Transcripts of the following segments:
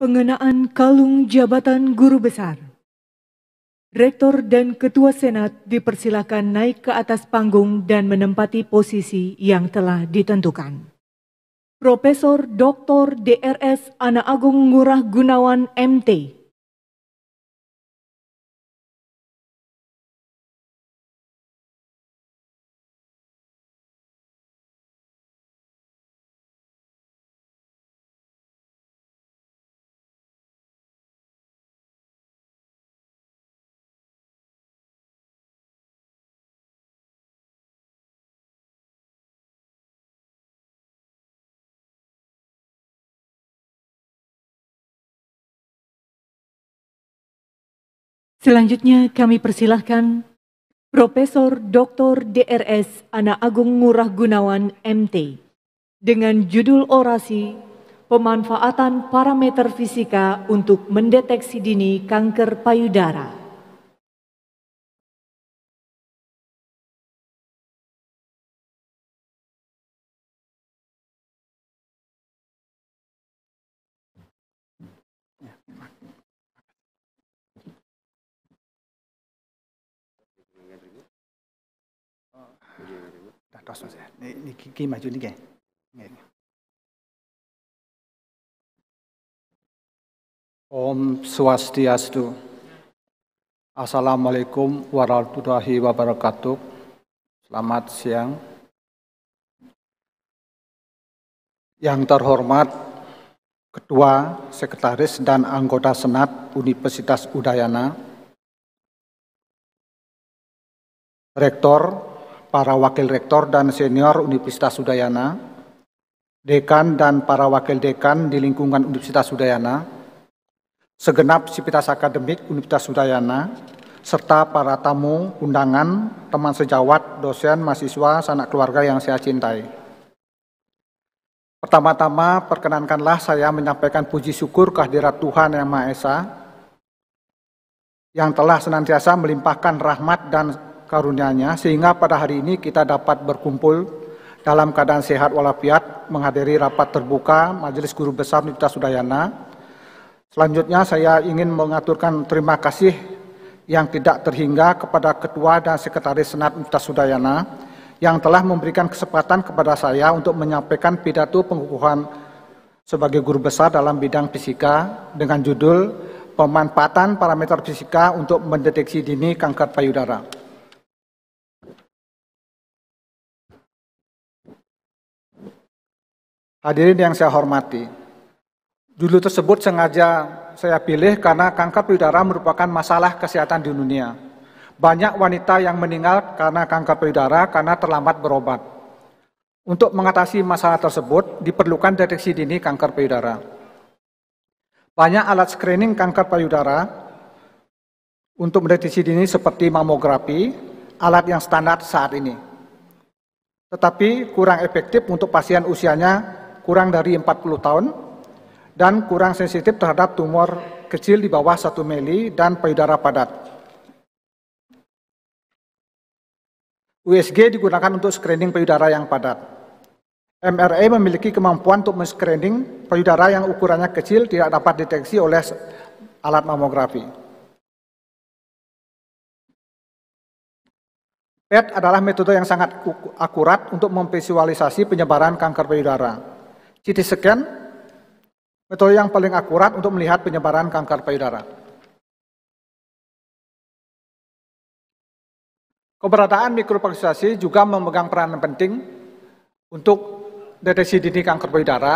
Pengenaan kalung jabatan guru besar. Rektor dan Ketua Senat dipersilakan naik ke atas panggung dan menempati posisi yang telah ditentukan. Profesor Dr. DRS Ana Agung Ngurah Gunawan MT Selanjutnya kami persilahkan Profesor Dr. DRS Ana Agung Ngurah Gunawan MT dengan judul orasi Pemanfaatan Parameter Fisika untuk Mendeteksi Dini Kanker Payudara. 자, 딱 쏘세요. 네, 네, 기 맞죠, Om Swastiastu. Assalamualaikum warahmatullahi wabarakatuh. Selamat siang. Yang terhormat Ketua Sekretaris dan anggota Senat Universitas Udayana, Rektor para wakil rektor dan senior Universitas Udayana, dekan dan para wakil dekan di lingkungan Universitas Udayana, segenap sipitas akademik Universitas Udayana, serta para tamu, undangan, teman sejawat, dosen, mahasiswa, sanak keluarga yang saya cintai. Pertama-tama, perkenankanlah saya menyampaikan puji syukur kehadirat Tuhan Yang Maha Esa, yang telah senantiasa melimpahkan rahmat dan karunia-Nya sehingga pada hari ini kita dapat berkumpul dalam keadaan sehat walafiat menghadiri rapat terbuka Majelis Guru Besar Universitas Udayana. Selanjutnya saya ingin mengaturkan terima kasih yang tidak terhingga kepada Ketua dan Sekretaris Senat Universitas Udayana yang telah memberikan kesempatan kepada saya untuk menyampaikan pidato pengukuhan sebagai guru besar dalam bidang fisika dengan judul pemanfaatan parameter fisika untuk mendeteksi dini kanker payudara. Hadirin yang saya hormati, judul tersebut sengaja saya pilih karena kanker payudara merupakan masalah kesehatan di dunia. Banyak wanita yang meninggal karena kanker payudara karena terlambat berobat. Untuk mengatasi masalah tersebut, diperlukan deteksi dini kanker payudara. Banyak alat screening kanker payudara untuk mendeteksi dini seperti mamografi, alat yang standar saat ini. Tetapi kurang efektif untuk pasien usianya kurang dari 40 tahun, dan kurang sensitif terhadap tumor kecil di bawah 1 mili dan payudara padat. USG digunakan untuk screening payudara yang padat. MRA memiliki kemampuan untuk men-screening payudara yang ukurannya kecil tidak dapat deteksi oleh alat mamografi. PET adalah metode yang sangat akurat untuk memvisualisasi penyebaran kanker payudara. CT scan, metode yang paling akurat untuk melihat penyebaran kanker payudara. Keberadaan mikrofagositasi juga memegang peran penting untuk deteksi dini kanker payudara,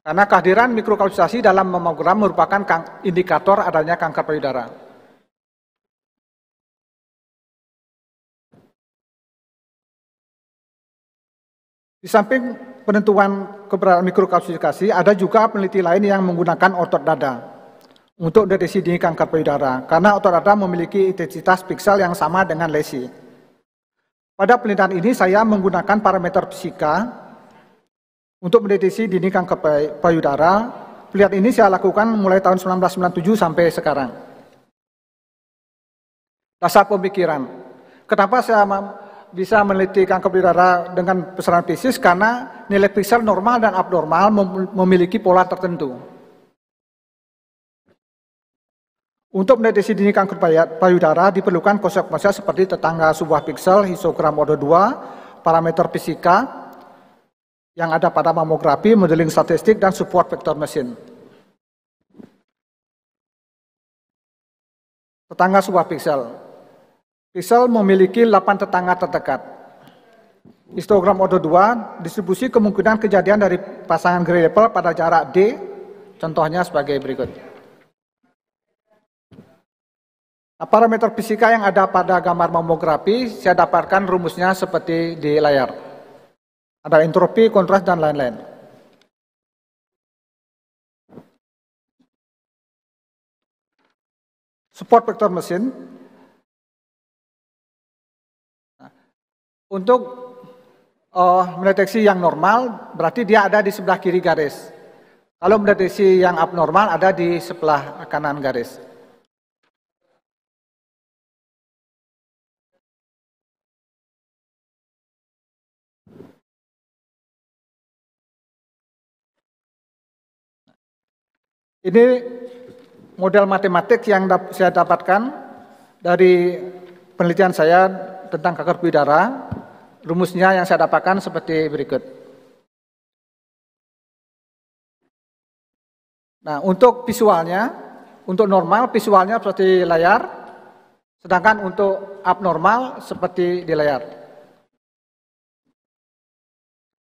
karena kehadiran mikrofagositasi dalam mamogram merupakan indikator adanya kanker payudara. Di samping penentuan keberadaan mikrokalsifikasi, ada juga peneliti lain yang menggunakan otot dada untuk deteksi dini kanker payudara, karena otot dada memiliki intensitas piksel yang sama dengan lesi. Pada penelitian ini saya menggunakan parameter fisika untuk mendeteksi dini kanker payudara. Penelitian ini saya lakukan mulai tahun 1997 sampai sekarang. Dasar pemikiran. Kenapa saya bisa meneliti kanker payudara dengan pesanan Pisces karena nilai pixel normal dan abnormal memiliki pola tertentu. Untuk mendeteksi dini kanker payudara diperlukan konsep-konsep seperti tetangga sebuah pixel, histogram order 2, parameter fisika yang ada pada mamografi, modeling statistik, dan support vector mesin. Tetangga sebuah pixel. Kisal memiliki 8 tetangga terdekat. Histogram Odo 2, distribusi kemungkinan kejadian dari pasangan grey level pada jarak D, contohnya sebagai berikut. Parameter fisika yang ada pada gambar mamografi, saya dapatkan rumusnya seperti di layar. Ada entropi, kontras, dan lain-lain. Support vektor mesin, Untuk uh, mendeteksi yang normal berarti dia ada di sebelah kiri garis. Kalau mendeteksi yang abnormal ada di sebelah kanan garis. Ini model matematik yang saya dapatkan dari penelitian saya tentang kanker payudara Rumusnya yang saya dapatkan seperti berikut. Nah, untuk visualnya, untuk normal visualnya seperti layar, sedangkan untuk abnormal seperti di layar.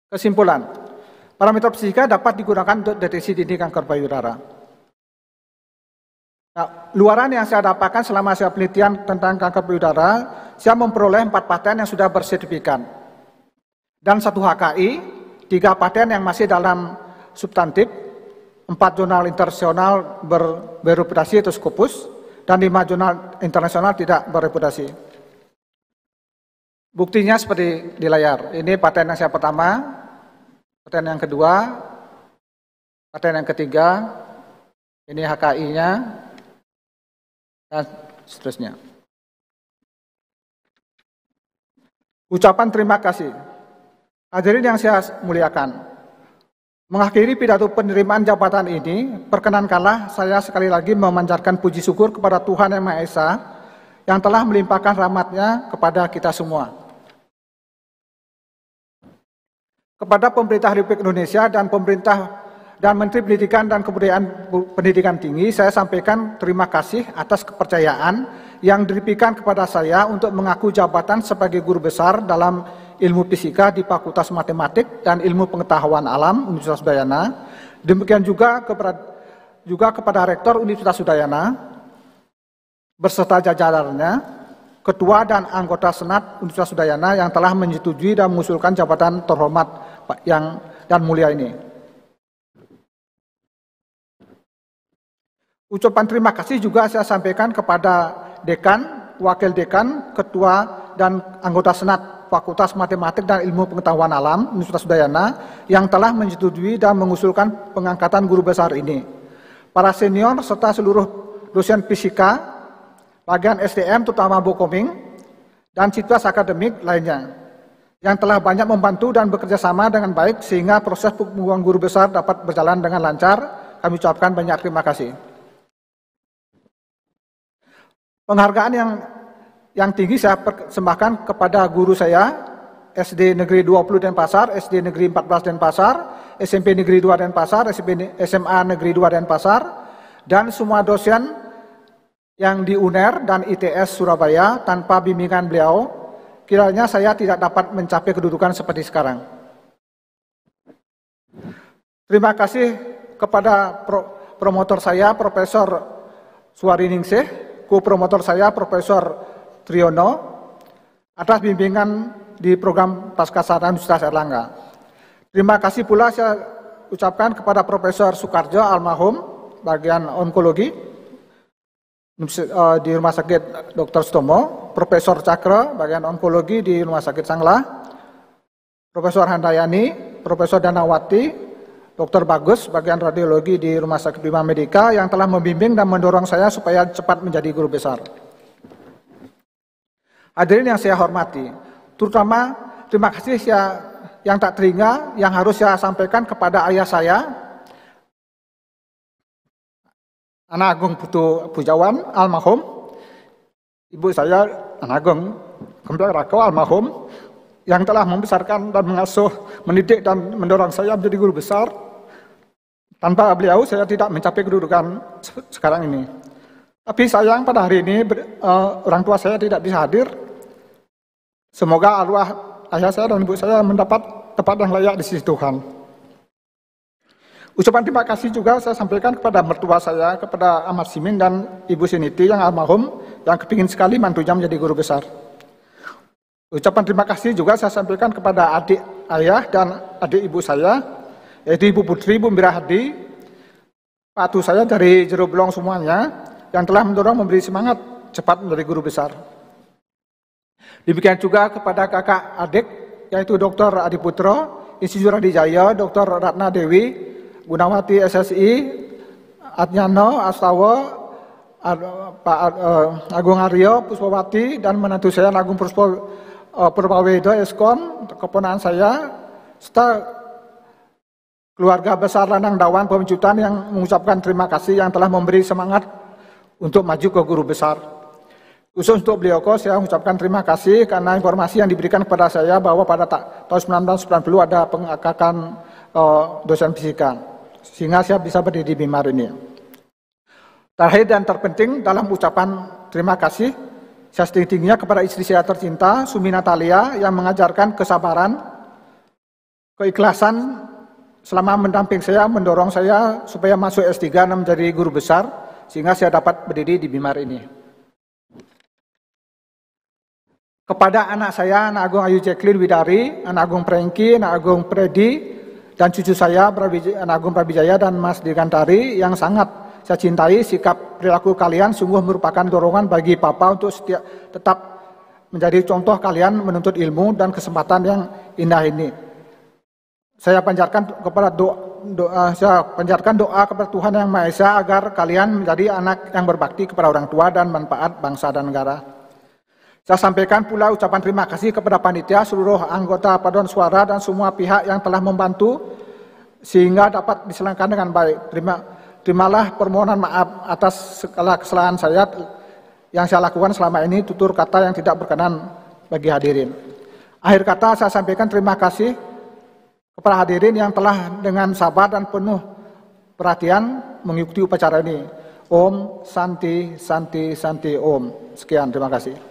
Kesimpulan, parameter fisika dapat digunakan untuk deteksi dini kanker payudara. Nah, luaran yang saya dapatkan selama saya penelitian tentang kanker payudara, saya memperoleh empat paten yang sudah bersertifikat. Dan satu HKI, tiga paten yang masih dalam substantif, empat jurnal internasional ber, bereputasi atau Scopus, dan lima jurnal internasional tidak bereputasi. Buktinya seperti di layar. Ini paten yang saya pertama, paten yang kedua, paten yang ketiga, ini HKI-nya, dan seterusnya. Ucapan terima kasih. Hadirin yang saya muliakan, mengakhiri pidato penerimaan jabatan ini, perkenankanlah saya sekali lagi memancarkan puji syukur kepada Tuhan Yang Maha Esa yang telah melimpahkan rahmatnya kepada kita semua. Kepada pemerintah Republik Indonesia dan pemerintah dan Menteri Pendidikan dan Kebudayaan Pendidikan Tinggi, saya sampaikan terima kasih atas kepercayaan yang diberikan kepada saya untuk mengaku jabatan sebagai guru besar dalam ilmu fisika di Fakultas Matematik dan Ilmu Pengetahuan Alam Universitas Udayana. Demikian juga kepada, juga kepada Rektor Universitas Udayana beserta jajarannya, Ketua dan anggota Senat Universitas Udayana yang telah menyetujui dan mengusulkan jabatan terhormat yang dan mulia ini. Ucapan terima kasih juga saya sampaikan kepada dekan, wakil dekan, ketua dan anggota senat Fakultas Matematik dan Ilmu Pengetahuan Alam Universitas Udayana yang telah menyetujui dan mengusulkan pengangkatan guru besar ini. Para senior serta seluruh dosen fisika, bagian SDM terutama Bokoming, dan situas akademik lainnya yang telah banyak membantu dan bekerja sama dengan baik sehingga proses pengumuman guru besar dapat berjalan dengan lancar. Kami ucapkan banyak terima kasih. Penghargaan yang yang tinggi saya persembahkan kepada guru saya SD Negeri 20 Denpasar, SD Negeri 14 Denpasar, SMP Negeri 2 Denpasar, SMP, SMA Negeri 2 Denpasar, dan semua dosen yang di UNER dan ITS Surabaya tanpa bimbingan beliau, kiranya saya tidak dapat mencapai kedudukan seperti sekarang. Terima kasih kepada pro promotor saya, Profesor Suwari Ningsih, co-promotor saya Profesor Triyono atas bimbingan di program Pascasarana Universitas Erlangga. Terima kasih pula saya ucapkan kepada Profesor Sukarjo almahum bagian onkologi eh, di Rumah Sakit Dr. Stomo, Profesor Cakra bagian onkologi di Rumah Sakit Sanglah, Profesor Handayani, Profesor Danawati, Dr. Bagus, bagian radiologi di Rumah Sakit Bima Medika yang telah membimbing dan mendorong saya supaya cepat menjadi guru besar. Hadirin yang saya hormati, terutama terima kasih saya yang tak teringat yang harus saya sampaikan kepada ayah saya, anak agung Putu Pujawan almarhum, ibu saya anak agung Kempler Rako almarhum, yang telah membesarkan dan mengasuh, mendidik dan mendorong saya menjadi guru besar, tanpa beliau saya tidak mencapai kedudukan sekarang ini. Tapi sayang pada hari ini eh, orang tua saya tidak bisa hadir. Semoga arwah ayah saya dan ibu saya mendapat tempat yang layak di sisi Tuhan. Ucapan terima kasih juga saya sampaikan kepada mertua saya, kepada Ahmad Simin dan Ibu Siniti yang almarhum, yang kepingin sekali mantunya menjadi guru besar. Ucapan terima kasih juga saya sampaikan kepada adik ayah dan adik ibu saya jadi ibu Putri ibu Mirahdi, patuh saya dari Jero Belong semuanya, yang telah mendorong memberi semangat cepat menjadi guru besar. Demikian juga kepada kakak adik, yaitu Dr. Adi Putro, Insinyur Adi Jaya, Dr. Ratna Dewi, Gunawati SSI, Adnyano, Astawa, Pak eh, Agung Aryo, Puspawati, dan menantu saya Agung Puspo eh, Purbawedo, Eskom, keponaan saya, serta keluarga besar Lanang Dawan Pemjutan yang mengucapkan terima kasih yang telah memberi semangat untuk maju ke guru besar. Khusus untuk beliau kos, saya mengucapkan terima kasih karena informasi yang diberikan kepada saya bahwa pada tahun 1990 ada pengakakan uh, eh, dosen fisika. Sehingga saya bisa berdiri di Bimar ini. Terakhir dan terpenting dalam ucapan terima kasih, saya setingginya kepada istri saya tercinta, Sumi Natalia, yang mengajarkan kesabaran, keikhlasan, selama mendamping saya, mendorong saya supaya masuk S3 dan menjadi guru besar, sehingga saya dapat berdiri di Bimar ini. Kepada anak saya, anak Agung Ayu Jeklin Widari, anak Agung Prengki, anak Agung Predi, dan cucu saya, anak Agung Prabijaya dan Mas Dirgantari yang sangat saya cintai, sikap perilaku kalian sungguh merupakan dorongan bagi Papa untuk setiap, tetap menjadi contoh kalian menuntut ilmu dan kesempatan yang indah ini saya panjatkan kepada doa, doa eh, saya panjatkan doa kepada Tuhan yang Maha Esa agar kalian menjadi anak yang berbakti kepada orang tua dan manfaat bangsa dan negara. Saya sampaikan pula ucapan terima kasih kepada panitia, seluruh anggota paduan suara dan semua pihak yang telah membantu sehingga dapat diselenggarakan dengan baik. Terima terimalah permohonan maaf atas segala kesalahan saya yang saya lakukan selama ini tutur kata yang tidak berkenan bagi hadirin. Akhir kata saya sampaikan terima kasih kepada hadirin yang telah dengan sabar dan penuh perhatian mengikuti upacara ini. Om Santi Santi Santi Om. Sekian, terima kasih.